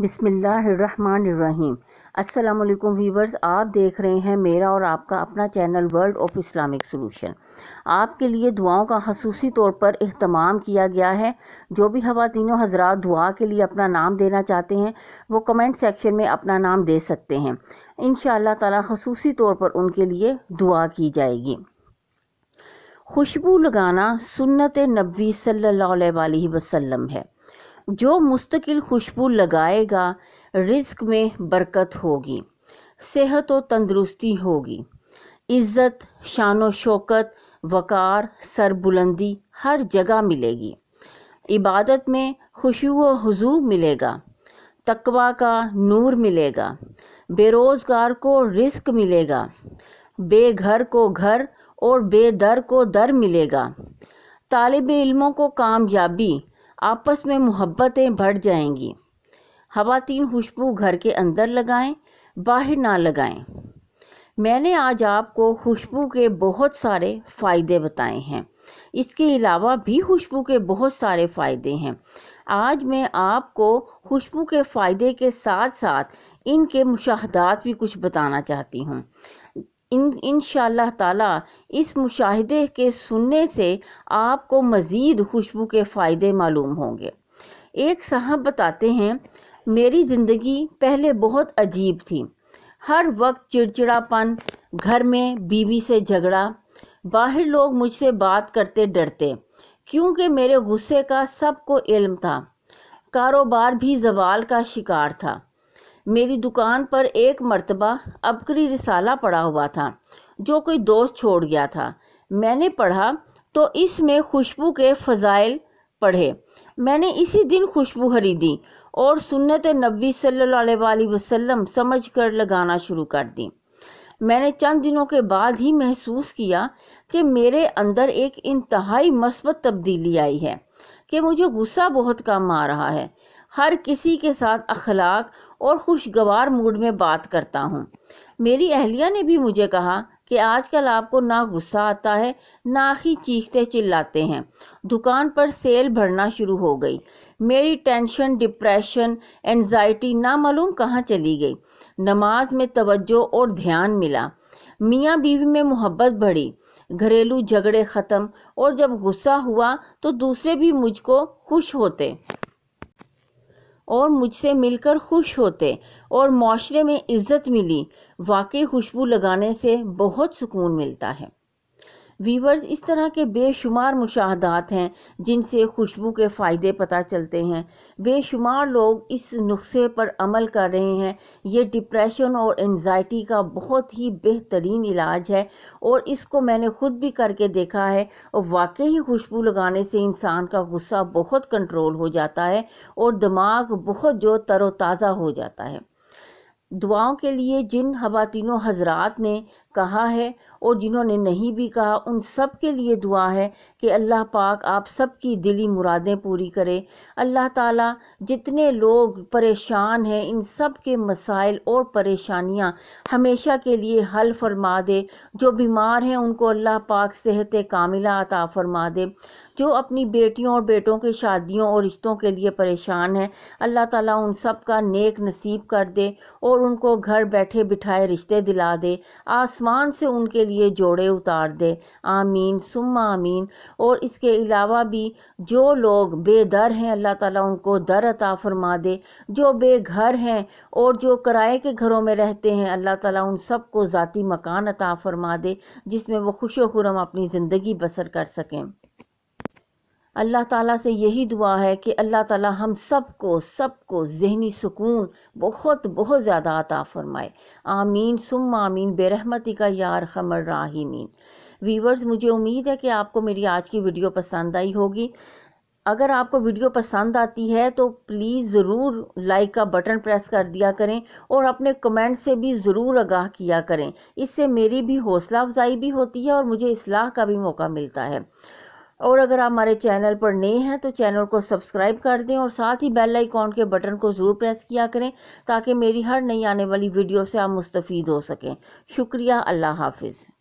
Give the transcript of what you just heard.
बिसमीम् अल्लाम वीवर्स आप देख रहे हैं मेरा और आपका अपना channel world of Islamic solution आपके लिए दुआओं का खसूसी तौर पर अहतमाम किया गया है जो भी खातिनों हजरात दुआ के लिए अपना नाम देना चाहते हैं वो कमेंट सेक्शन में अपना नाम दे सकते हैं इन ताला खसूसी तौर पर उनके लिए दुआ की जाएगी खुशबू लगाना सुन्नत नबी सल्ला वसम है जो मुस्तकिल खुशबू लगाएगा रिस्क में बरकत होगी सेहत और तंदरुस्ती होगी इज़्ज़त शान शौकत वक़ार सरबुलंदी हर जगह मिलेगी इबादत में खुशू व हजू मिलेगा तकवा का नूर मिलेगा बेरोज़गार को रिस्क मिलेगा बेघर को घर और बेदर को दर मिलेगा तालब इल्मों को कामयाबी आपस में मोहब्बतें बढ़ जाएंगी खातन खुशबू घर के अंदर लगाएं बाहर ना लगाएं मैंने आज आपको खुशबू के बहुत सारे फ़ायदे बताए हैं इसके अलावा भी खुशबू के बहुत सारे फ़ायदे हैं आज मैं आपको खुशबू के फ़ायदे के साथ साथ इनके मुशाहदात भी कुछ बताना चाहती हूँ इन इन ताला इस मुशाहिदे के सुनने से आपको मज़ीद खुशबू के फ़ायदे मालूम होंगे एक साहब बताते हैं मेरी ज़िंदगी पहले बहुत अजीब थी हर वक्त चिड़चिड़ापन घर में बीवी से झगड़ा बाहर लोग मुझसे बात करते डरते क्योंकि मेरे गुस्से का सबको इल्म था कारोबार भी जवाल का शिकार था मेरी दुकान पर एक मरतबा अबकरी रिसाला पड़ा हुआ था जो कोई दोस्त छोड़ गया था मैंने पढ़ा तो इसमें खुशबू के फ़जाइल पढ़े मैंने इसी दिन खुशबू खरीदी और सुन्नत नबी सल्ला वसम समझ कर लगाना शुरू कर दी मैंने चंद दिनों के बाद ही महसूस किया कि मेरे अंदर एक इंतहाई मस्बत तब्दीली आई है कि मुझे गुस्सा बहुत कम आ रहा है हर किसी के साथ अखलाक और खुशगवार मूड में बात करता हूँ मेरी अहलिया ने भी मुझे कहा कि आजकल आपको ना गुस्सा आता है ना ही चीखते चिल्लाते हैं दुकान पर सेल भरना शुरू हो गई मेरी टेंशन डिप्रेशन एनजाइटी ना मालूम कहाँ चली गई नमाज में तवज्जो और ध्यान मिला मियाँ बीवी में मोहब्बत बढ़ी घरेलू झगड़े ख़त्म और जब गुस्सा हुआ तो दूसरे भी मुझको खुश होते और मुझसे मिलकर खुश होते और माशरे में इज़्ज़त मिली वाकई खुशबू लगाने से बहुत सुकून मिलता है वीवर्स इस तरह के बेशुमार मुशाहदात हैं जिनसे खुशबू के फ़ायदे पता चलते हैं बेशुमार लोग इस नुस्खे पर अमल कर रहे हैं ये डिप्रेशन और एनजाइटी का बहुत ही बेहतरीन इलाज है और इसको मैंने ख़ुद भी करके देखा है और वाकई ही खुशबू लगाने से इंसान का गुस्सा बहुत कंट्रोल हो जाता है और दिमाग बहुत जो तरोताज़ा हो जाता है दुआओं के लिए जिन खातिनों हजरात ने कहा है और जिन्होंने नहीं भी कहा उन सब के लिए दुआ है कि अल्लाह पाक आप सब की दिली मुरादें पूरी करे अल्लाह ताला जितने लोग परेशान हैं इन सब के मसाइल और परेशानियां हमेशा के लिए हल फरमा दे जो बीमार हैं उनको अल्लाह पाक सेहत कामिला अता फरमा दे जो अपनी बेटियों और बेटों के शादियों और रिश्तों के लिए परेशान हैं अल्लाह ताला उन सब का नेक नसीब कर दे और उनको घर बैठे बिठाए रिश्ते दिला दे आस आसमान से उनके लिए जोड़े उतार दे आमीन सुम्मा आमीन और इसके अलावा भी जो लोग बेदर हैं अल्लाह ताला उनको दर अता फरमा दे जो बेघर हैं और जो किराए के घरों में रहते हैं अल्लाह ताला उन सबको ज़ाती मकान अता फरमा दे जिसमें वो खुश खुरम अपनी ज़िंदगी बसर कर सकें अल्लाह ताला से यही दुआ है कि अल्लाह ताला हम सब को सब को जहनी सुकून बहुत बहुत ज़्यादा अता फरमाए आमीन सुम आमीन बेरहमती का यार खमर राहिमीन वीवर्स मुझे उम्मीद है कि आपको मेरी आज की वीडियो पसंद आई होगी अगर आपको वीडियो पसंद आती है तो प्लीज़ ज़रूर लाइक का बटन प्रेस कर दिया करें और अपने कमेंट से भी ज़रूर आगाह किया करें इससे मेरी भी हौसला अफजाई भी होती है और मुझे इसलाह का भी मौका मिलता है और अगर आप हमारे चैनल पर नए हैं तो चैनल को सब्सक्राइब कर दें और साथ ही बेल आइकॉन के बटन को ज़रूर प्रेस किया करें ताकि मेरी हर नई आने वाली वीडियो से आप मुस्तफ़ हो सकें शुक्रिया अल्लाह हाफिज़